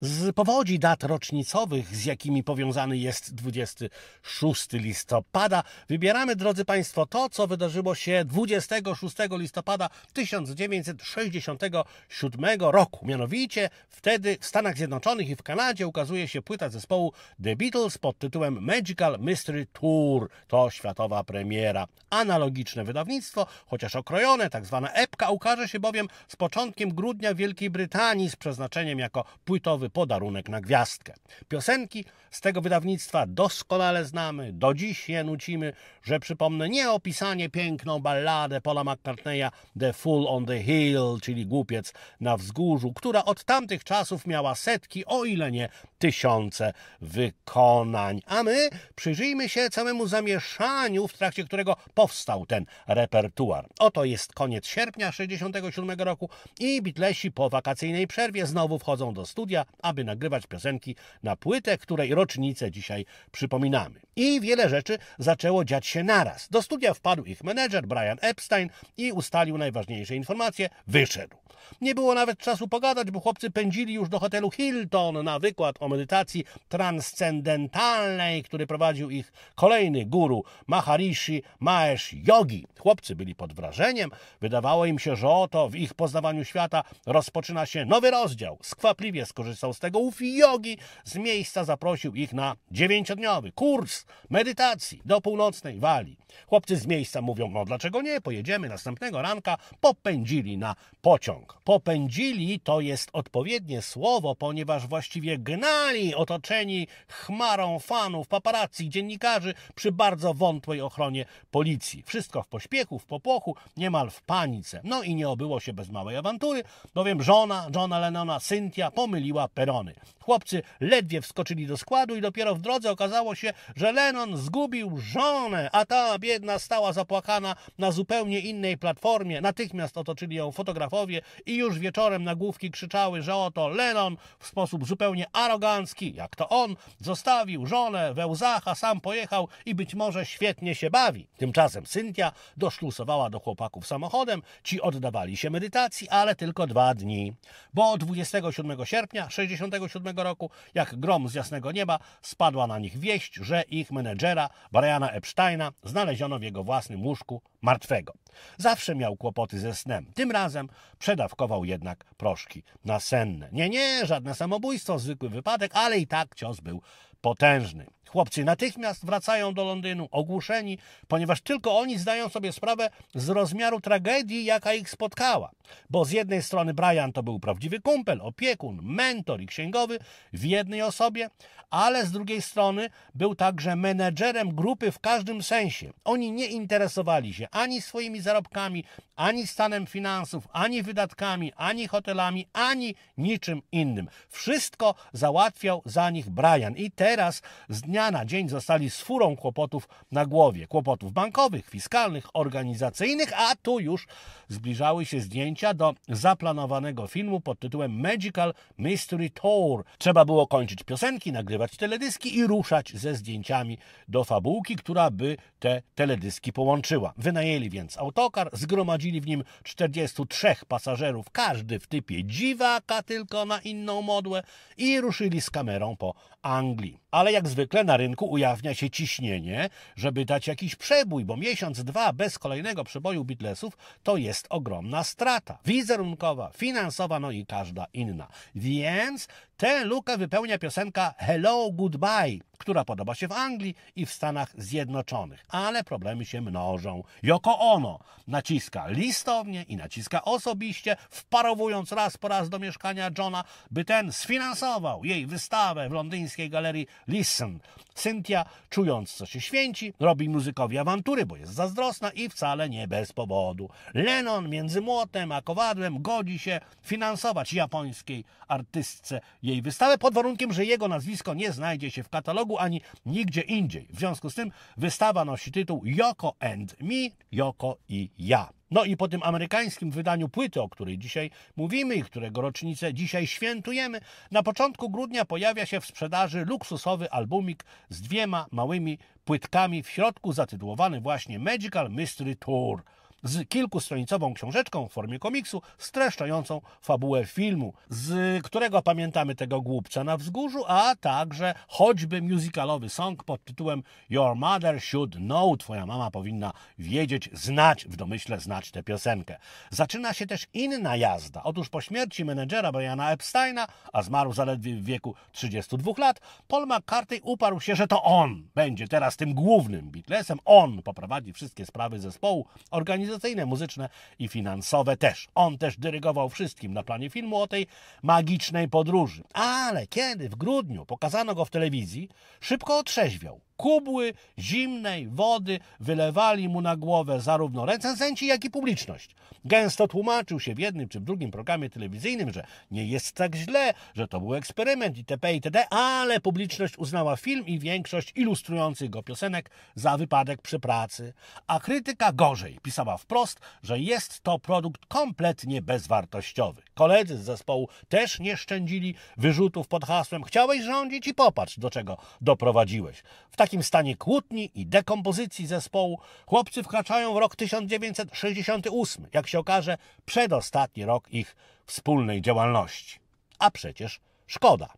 Z powodzi dat rocznicowych, z jakimi powiązany jest 26 listopada, wybieramy, drodzy Państwo, to, co wydarzyło się 26 listopada 1967 roku. Mianowicie wtedy w Stanach Zjednoczonych i w Kanadzie ukazuje się płyta zespołu The Beatles pod tytułem Magical Mystery Tour. To światowa premiera. Analogiczne wydawnictwo, chociaż okrojone, tak zwana epka, ukaże się bowiem z początkiem grudnia w Wielkiej Brytanii z przeznaczeniem jako płytowy podarunek na gwiazdkę. Piosenki z tego wydawnictwa doskonale znamy, do dziś je nucimy, że przypomnę nieopisanie piękną balladę Paula McCartneya The Fool on the Hill, czyli Głupiec na wzgórzu, która od tamtych czasów miała setki, o ile nie tysiące wykonań. A my przyjrzyjmy się całemu zamieszaniu, w trakcie którego powstał ten repertuar. Oto jest koniec sierpnia 67 roku i Beatlesi po wakacyjnej przerwie znowu wchodzą do studia aby nagrywać piosenki na płytę, której rocznicę dzisiaj przypominamy. I wiele rzeczy zaczęło dziać się naraz. Do studia wpadł ich menedżer Brian Epstein i ustalił najważniejsze informacje. Wyszedł. Nie było nawet czasu pogadać, bo chłopcy pędzili już do hotelu Hilton na wykład o medytacji transcendentalnej, który prowadził ich kolejny guru Maharishi Mahesh Yogi. Chłopcy byli pod wrażeniem, wydawało im się, że oto w ich poznawaniu świata rozpoczyna się nowy rozdział. Skwapliwie skorzystał z tego ów yogi, z miejsca zaprosił ich na dziewięciodniowy kurs medytacji do północnej Walii. Chłopcy z miejsca mówią, no dlaczego nie, pojedziemy następnego ranka, popędzili na pociąg. Popędzili to jest odpowiednie słowo, ponieważ właściwie gnali otoczeni chmarą fanów, paparazzi, dziennikarzy przy bardzo wątłej ochronie policji. Wszystko w pośpiechu, w popłochu, niemal w panice. No i nie obyło się bez małej awantury, bowiem żona Johna Lennona, Cynthia, pomyliła perony. Chłopcy ledwie wskoczyli do składu i dopiero w drodze okazało się, że Lennon zgubił żonę, a ta biedna stała zapłakana na zupełnie innej platformie. Natychmiast otoczyli ją fotografowie, i już wieczorem nagłówki krzyczały, że oto Lennon w sposób zupełnie arogancki, jak to on, zostawił żonę we łzach, a sam pojechał i być może świetnie się bawi. Tymczasem Cynthia doszlusowała do chłopaków samochodem, ci oddawali się medytacji, ale tylko dwa dni. Bo 27 sierpnia 67 roku, jak grom z jasnego nieba, spadła na nich wieść, że ich menedżera, Briana Epsteina, znaleziono w jego własnym łóżku martwego. Zawsze miał kłopoty ze snem. Tym razem przed dawkował jednak proszki nasenne. Nie, nie, żadne samobójstwo, zwykły wypadek, ale i tak cios był potężny. Chłopcy natychmiast wracają do Londynu, ogłuszeni, ponieważ tylko oni zdają sobie sprawę z rozmiaru tragedii, jaka ich spotkała. Bo z jednej strony Brian to był prawdziwy kumpel, opiekun, mentor i księgowy w jednej osobie, ale z drugiej strony był także menedżerem grupy w każdym sensie. Oni nie interesowali się ani swoimi zarobkami, ani stanem finansów, ani wydatkami, ani hotelami, ani niczym innym. Wszystko załatwiał za nich Brian i te teraz z dnia na dzień zostali z furą kłopotów na głowie. Kłopotów bankowych, fiskalnych, organizacyjnych, a tu już zbliżały się zdjęcia do zaplanowanego filmu pod tytułem Magical Mystery Tour. Trzeba było kończyć piosenki, nagrywać teledyski i ruszać ze zdjęciami do fabułki, która by te teledyski połączyła. Wynajęli więc autokar, zgromadzili w nim 43 pasażerów, każdy w typie dziwaka, tylko na inną modłę i ruszyli z kamerą po Anglii. Ale jak zwykle na rynku ujawnia się ciśnienie, żeby dać jakiś przebój, bo miesiąc, dwa bez kolejnego przeboju Beatlesów to jest ogromna strata. Wizerunkowa, finansowa, no i każda inna. Więc tę lukę wypełnia piosenka Hello Goodbye, która podoba się w Anglii i w Stanach Zjednoczonych. Ale problemy się mnożą. Joko Ono naciska listownie i naciska osobiście, wparowując raz po raz do mieszkania Johna, by ten sfinansował jej wystawę w londyńskiej galerii listen. Cynthia, czując co się święci, robi muzykowi awantury, bo jest zazdrosna i wcale nie bez powodu. Lennon między młotem a kowadłem godzi się finansować japońskiej artystce jej wystawę pod warunkiem, że jego nazwisko nie znajdzie się w katalogu ani nigdzie indziej. W związku z tym wystawa nosi tytuł Yoko and Me, Yoko i ja. No i po tym amerykańskim wydaniu płyty, o której dzisiaj mówimy i którego rocznicę dzisiaj świętujemy, na początku grudnia pojawia się w sprzedaży luksusowy albumik z dwiema małymi płytkami w środku zatytułowany właśnie Magical Mystery Tour z kilkustronicową książeczką w formie komiksu streszczającą fabułę filmu, z którego pamiętamy tego głupca na wzgórzu, a także choćby musicalowy song pod tytułem Your Mother Should Know, Twoja mama powinna wiedzieć, znać, w domyśle znać tę piosenkę. Zaczyna się też inna jazda. Otóż po śmierci menedżera Briana Epsteina, a zmarł zaledwie w wieku 32 lat, Paul McCartney uparł się, że to on będzie teraz tym głównym Beatlesem, on poprowadzi wszystkie sprawy zespołu, organizuje organizacyjne, muzyczne i finansowe też. On też dyrygował wszystkim na planie filmu o tej magicznej podróży. Ale kiedy w grudniu pokazano go w telewizji, szybko otrzeźwiał kubły zimnej wody wylewali mu na głowę zarówno recenzenci, jak i publiczność. Gęsto tłumaczył się w jednym czy w drugim programie telewizyjnym, że nie jest tak źle, że to był eksperyment itp. itd., ale publiczność uznała film i większość ilustrujących go piosenek za wypadek przy pracy. A krytyka gorzej pisała wprost, że jest to produkt kompletnie bezwartościowy. Koledzy z zespołu też nie szczędzili wyrzutów pod hasłem chciałeś rządzić i popatrz, do czego doprowadziłeś. W takim stanie kłótni i dekompozycji zespołu chłopcy wkraczają w rok 1968, jak się okaże, przedostatni rok ich wspólnej działalności. A przecież szkoda.